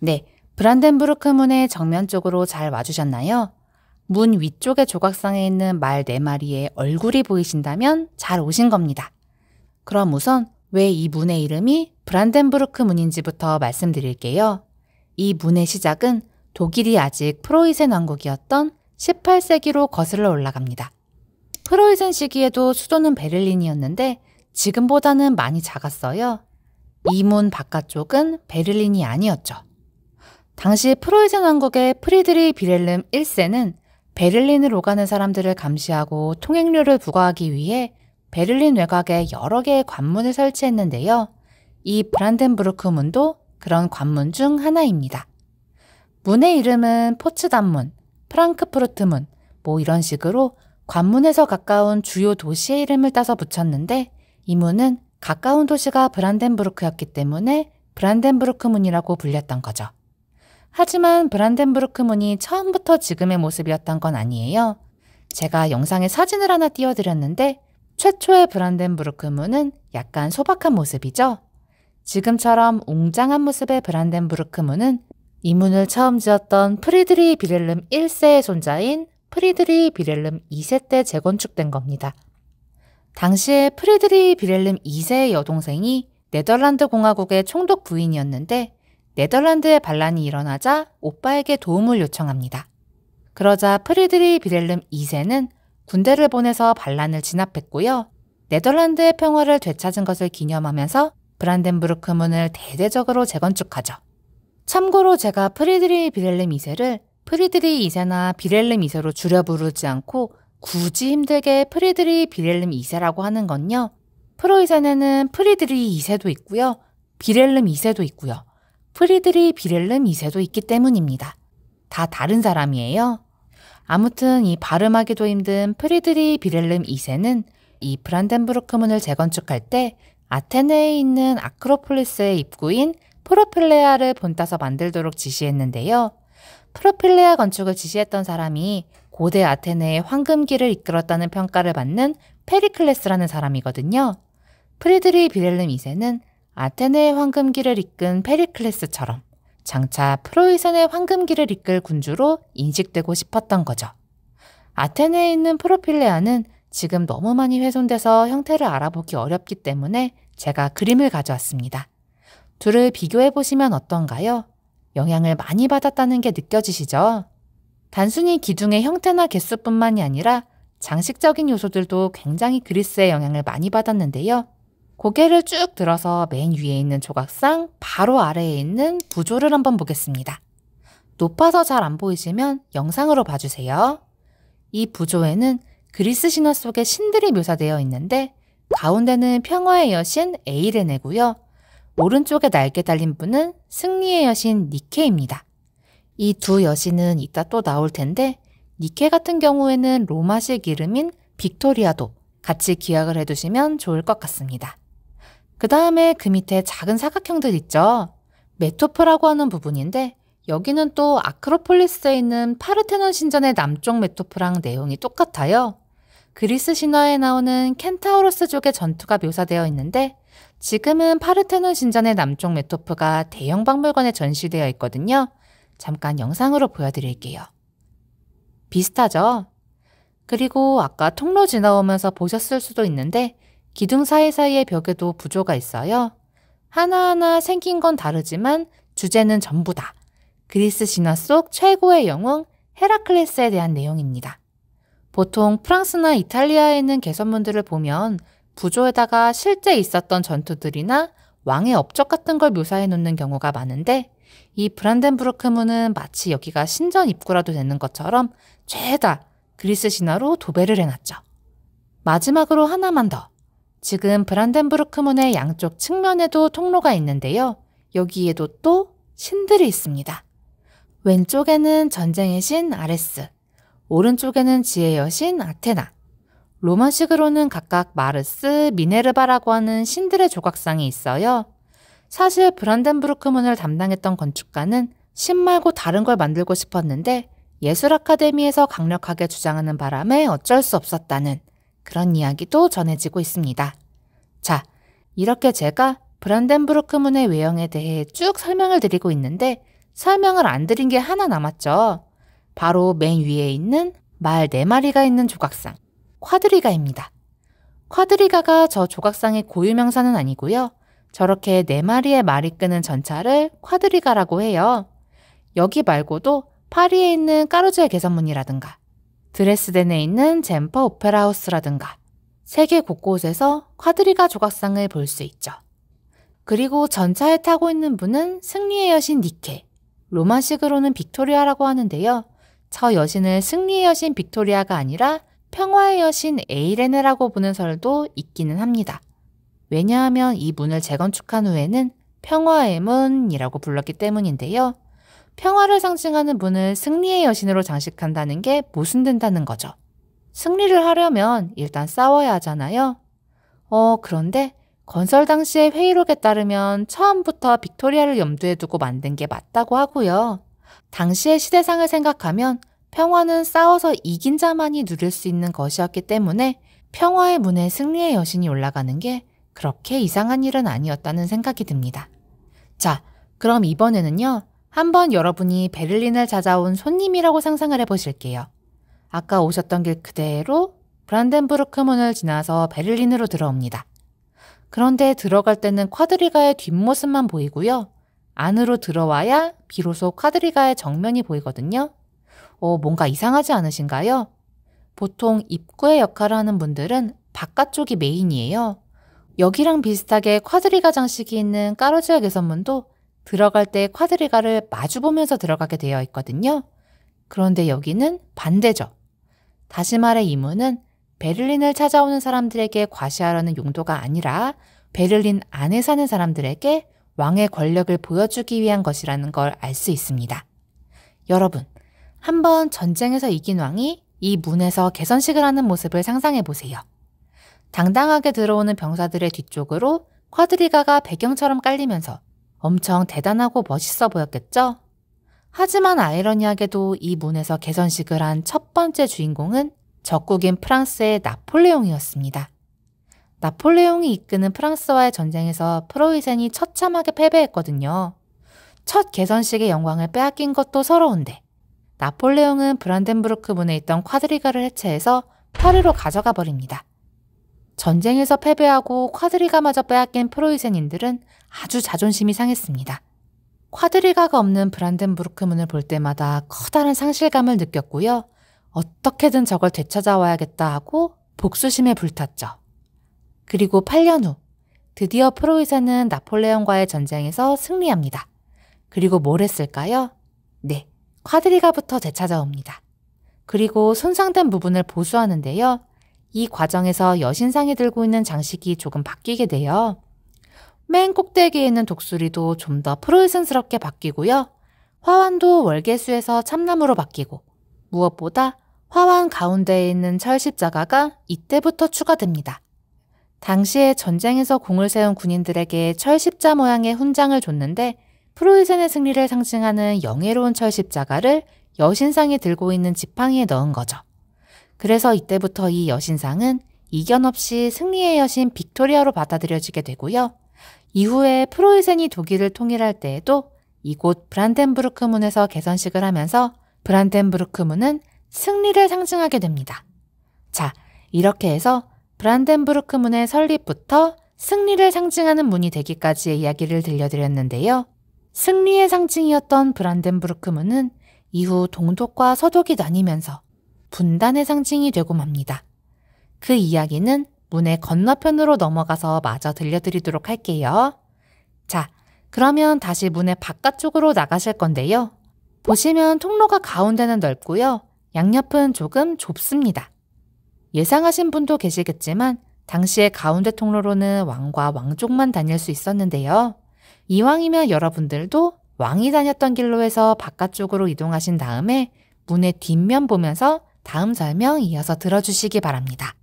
네, 브란덴부르크 문의 정면 쪽으로 잘 와주셨나요? 문 위쪽의 조각상에 있는 말 네 마리의 얼굴이 보이신다면 잘 오신 겁니다. 그럼 우선 왜 이 문의 이름이 브란덴부르크 문인지부터 말씀드릴게요. 이 문의 시작은 독일이 아직 프로이센 왕국이었던 18세기로 거슬러 올라갑니다. 프로이센 시기에도 수도는 베를린이었는데 지금보다는 많이 작았어요. 이 문 바깥쪽은 베를린이 아니었죠. 당시 프로이센 왕국의 프리드리 비렐름 1세는 베를린을 오가는 사람들을 감시하고 통행료를 부과하기 위해 베를린 외곽에 여러 개의 관문을 설치했는데요. 이 브란덴부르크 문도 그런 관문 중 하나입니다. 문의 이름은 포츠단문 프랑크푸르트 문, 뭐 이런 식으로 관문에서 가까운 주요 도시의 이름을 따서 붙였는데 이 문은 가까운 도시가 브란덴부르크였기 때문에 브란덴부르크 문이라고 불렸던 거죠. 하지만 브란덴부르크 문이 처음부터 지금의 모습이었던 건 아니에요. 제가 영상에 사진을 하나 띄워드렸는데 최초의 브란덴부르크 문은 약간 소박한 모습이죠. 지금처럼 웅장한 모습의 브란덴부르크 문은 이 문을 처음 지었던 프리드리 비렐름 1세의 손자인 프리드리 비렐름 2세 때 재건축된 겁니다. 당시에 프리드리 비렐름 2세의 여동생이 네덜란드 공화국의 총독 부인이었는데 네덜란드의 반란이 일어나자 오빠에게 도움을 요청합니다. 그러자 프리드리 비렐름 2세는 군대를 보내서 반란을 진압했고요. 네덜란드의 평화를 되찾은 것을 기념하면서 브란덴부르크 문을 대대적으로 재건축하죠. 참고로 제가 프리드리 비렐름 2세를 프리드리 2세나 비렐름 2세로 줄여 부르지 않고 굳이 힘들게 프리드리 비렐름 2세라고 하는 건요. 프로이센에는 프리드리 2세도 있고요. 비렐름 2세도 있고요. 프리드리 비렐름 2세도 있기 때문입니다. 다 다른 사람이에요. 아무튼 이 발음하기도 힘든 프리드리 비렐름 2세는 이 브란덴부르크 문을 재건축할 때 아테네에 있는 아크로폴리스의 입구인 프로필레아를 본따서 만들도록 지시했는데요. 프로필레아 건축을 지시했던 사람이 고대 아테네의 황금기를 이끌었다는 평가를 받는 페리클레스라는 사람이거든요. 프리드리 비렐름 2세는 아테네의 황금기를 이끈 페리클레스처럼 장차 프로이센의 황금기를 이끌 군주로 인식되고 싶었던 거죠. 아테네에 있는 프로필레아는 지금 너무 많이 훼손돼서 형태를 알아보기 어렵기 때문에 제가 그림을 가져왔습니다. 둘을 비교해 보시면 어떤가요? 영향을 많이 받았다는 게 느껴지시죠? 단순히 기둥의 형태나 개수뿐만이 아니라 장식적인 요소들도 굉장히 그리스의 영향을 많이 받았는데요. 고개를 쭉 들어서 맨 위에 있는 조각상 바로 아래에 있는 구조를 한번 보겠습니다. 높아서 잘 안 보이시면 영상으로 봐주세요. 이 부조에는 그리스 신화 속의 신들이 묘사되어 있는데 가운데는 평화의 여신 에이레네고요. 오른쪽에 날개 달린 분은 승리의 여신 니케입니다. 이 두 여신은 이따 또 나올 텐데 니케 같은 경우에는 로마식 이름인 빅토리아도 같이 기억을 해두시면 좋을 것 같습니다. 그 다음에 그 밑에 작은 사각형들 있죠? 메토프라고 하는 부분인데 여기는 또 아크로폴리스에 있는 파르테논 신전의 남쪽 메토프랑 내용이 똑같아요. 그리스 신화에 나오는 켄타우로스족의 전투가 묘사되어 있는데 지금은 파르테논 신전의 남쪽 메토프가 대형 박물관에 전시되어 있거든요. 잠깐 영상으로 보여드릴게요. 비슷하죠? 그리고 아까 통로 지나오면서 보셨을 수도 있는데 기둥 사이사이의 벽에도 부조가 있어요. 하나하나 생긴 건 다르지만 주제는 전부 다 그리스 신화 속 최고의 영웅 헤라클레스에 대한 내용입니다. 보통 프랑스나 이탈리아에 있는 개선문들을 보면 부조에다가 실제 있었던 전투들이나 왕의 업적 같은 걸 묘사해 놓는 경우가 많은데 이 브란덴부르크 문은 마치 여기가 신전 입구라도 되는 것처럼 죄다 그리스 신화로 도배를 해놨죠. 마지막으로 하나만 더. 지금 브란덴부르크문의 양쪽 측면에도 통로가 있는데요. 여기에도 또 신들이 있습니다. 왼쪽에는 전쟁의 신 아레스, 오른쪽에는 지혜의 여신 아테나, 로마식으로는 각각 마르스, 미네르바라고 하는 신들의 조각상이 있어요. 사실 브란덴부르크 문을 담당했던 건축가는 신 말고 다른 걸 만들고 싶었는데 예술 아카데미에서 강력하게 주장하는 바람에 어쩔 수 없었다는 그런 이야기도 전해지고 있습니다. 자, 이렇게 제가 브란덴부르크 문의 외형에 대해 쭉 설명을 드리고 있는데 설명을 안 드린 게 하나 남았죠. 바로 맨 위에 있는 말 네마리가 있는 조각상, 쿼드리가입니다. 쿼드리가가 저 조각상의 고유명사는 아니고요. 저렇게 네마리의 말이 끄는 전차를 쿼드리가라고 해요. 여기 말고도 파리에 있는 까르주의 개선문이라든가 드레스덴에 있는 젠퍼 오페라 하우스라든가 세계 곳곳에서 콰드리가 조각상을 볼 수 있죠. 그리고 전차에 타고 있는 분은 승리의 여신 니케, 로마식으로는 빅토리아라고 하는데요. 저 여신을 승리의 여신 빅토리아가 아니라 평화의 여신 에이레네라고 보는 설도 있기는 합니다. 왜냐하면 이 문을 재건축한 후에는 평화의 문이라고 불렀기 때문인데요. 평화를 상징하는 문을 승리의 여신으로 장식한다는 게 모순된다는 거죠. 승리를 하려면 일단 싸워야 하잖아요. 어, 그런데 건설 당시의 회의록에 따르면 처음부터 빅토리아를 염두에 두고 만든 게 맞다고 하고요. 당시의 시대상을 생각하면 평화는 싸워서 이긴 자만이 누릴 수 있는 것이었기 때문에 평화의 문에 승리의 여신이 올라가는 게 그렇게 이상한 일은 아니었다는 생각이 듭니다. 자, 그럼 이번에는요. 한번 여러분이 베를린을 찾아온 손님이라고 상상을 해보실게요. 아까 오셨던 길 그대로 브란덴부르크 문을 지나서 베를린으로 들어옵니다. 그런데 들어갈 때는 쿼드리가의 뒷모습만 보이고요. 안으로 들어와야 비로소 쿼드리가의 정면이 보이거든요. 어, 뭔가 이상하지 않으신가요? 보통 입구의 역할을 하는 분들은 바깥쪽이 메인이에요. 여기랑 비슷하게 쿼드리가 장식이 있는 까르지아 개선문도 들어갈 때 쿼드리가를 마주보면서 들어가게 되어 있거든요. 그런데 여기는 반대죠. 다시 말해 이문은 베를린을 찾아오는 사람들에게 과시하려는 용도가 아니라 베를린 안에 사는 사람들에게 왕의 권력을 보여주기 위한 것이라는 걸 알 수 있습니다. 여러분, 한번 전쟁에서 이긴 왕이 이 문에서 개선식을 하는 모습을 상상해 보세요. 당당하게 들어오는 병사들의 뒤쪽으로 쿼드리가가 배경처럼 깔리면서 엄청 대단하고 멋있어 보였겠죠? 하지만 아이러니하게도 이 문에서 개선식을 한 첫 번째 주인공은 적국인 프랑스의 나폴레옹이었습니다. 나폴레옹이 이끄는 프랑스와의 전쟁에서 프로이센이 처참하게 패배했거든요. 첫 개선식의 영광을 빼앗긴 것도 서러운데 나폴레옹은 브란덴부르크 문에 있던 콰드리가를 해체해서 파리로 가져가 버립니다. 전쟁에서 패배하고 콰드리가마저 빼앗긴 프로이센인들은 아주 자존심이 상했습니다. 쿼드리가가 없는 브란덴부르크 문을 볼 때마다 커다란 상실감을 느꼈고요. 어떻게든 저걸 되찾아와야겠다 하고 복수심에 불탔죠. 그리고 8년 후 드디어 프로이사는 나폴레옹과의 전쟁에서 승리합니다. 그리고 뭘 했을까요? 네, 쿼드리가부터 되찾아옵니다. 그리고 손상된 부분을 보수하는데요. 이 과정에서 여신상이 들고 있는 장식이 조금 바뀌게 돼요. 맨 꼭대기에 있는 독수리도 좀 더 프로이센스럽게 바뀌고요. 화환도 월계수에서 참나무로 바뀌고 무엇보다 화환 가운데에 있는 철십자가가 이때부터 추가됩니다. 당시에 전쟁에서 공을 세운 군인들에게 철십자 모양의 훈장을 줬는데 프로이센의 승리를 상징하는 영예로운 철십자가를 여신상이 들고 있는 지팡이에 넣은 거죠. 그래서 이때부터 이 여신상은 이견 없이 승리의 여신 빅토리아로 받아들여지게 되고요. 이후에 프로이센이 독일을 통일할 때에도 이곳 브란덴부르크 문에서 개선식을 하면서 브란덴부르크 문은 승리를 상징하게 됩니다. 자, 이렇게 해서 브란덴부르크 문의 설립부터 승리를 상징하는 문이 되기까지의 이야기를 들려드렸는데요. 승리의 상징이었던 브란덴부르크 문은 이후 동독과 서독이 나뉘면서 분단의 상징이 되고 맙니다. 그 이야기는 문의 건너편으로 넘어가서 마저 들려드리도록 할게요. 자, 그러면 다시 문의 바깥쪽으로 나가실 건데요. 보시면 통로가 가운데는 넓고요. 양옆은 조금 좁습니다. 예상하신 분도 계시겠지만 당시에 가운데 통로로는 왕과 왕족만 다닐 수 있었는데요. 이왕이면 여러분들도 왕이 다녔던 길로 해서 바깥쪽으로 이동하신 다음에 문의 뒷면 보면서 다음 설명 이어서 들어주시기 바랍니다.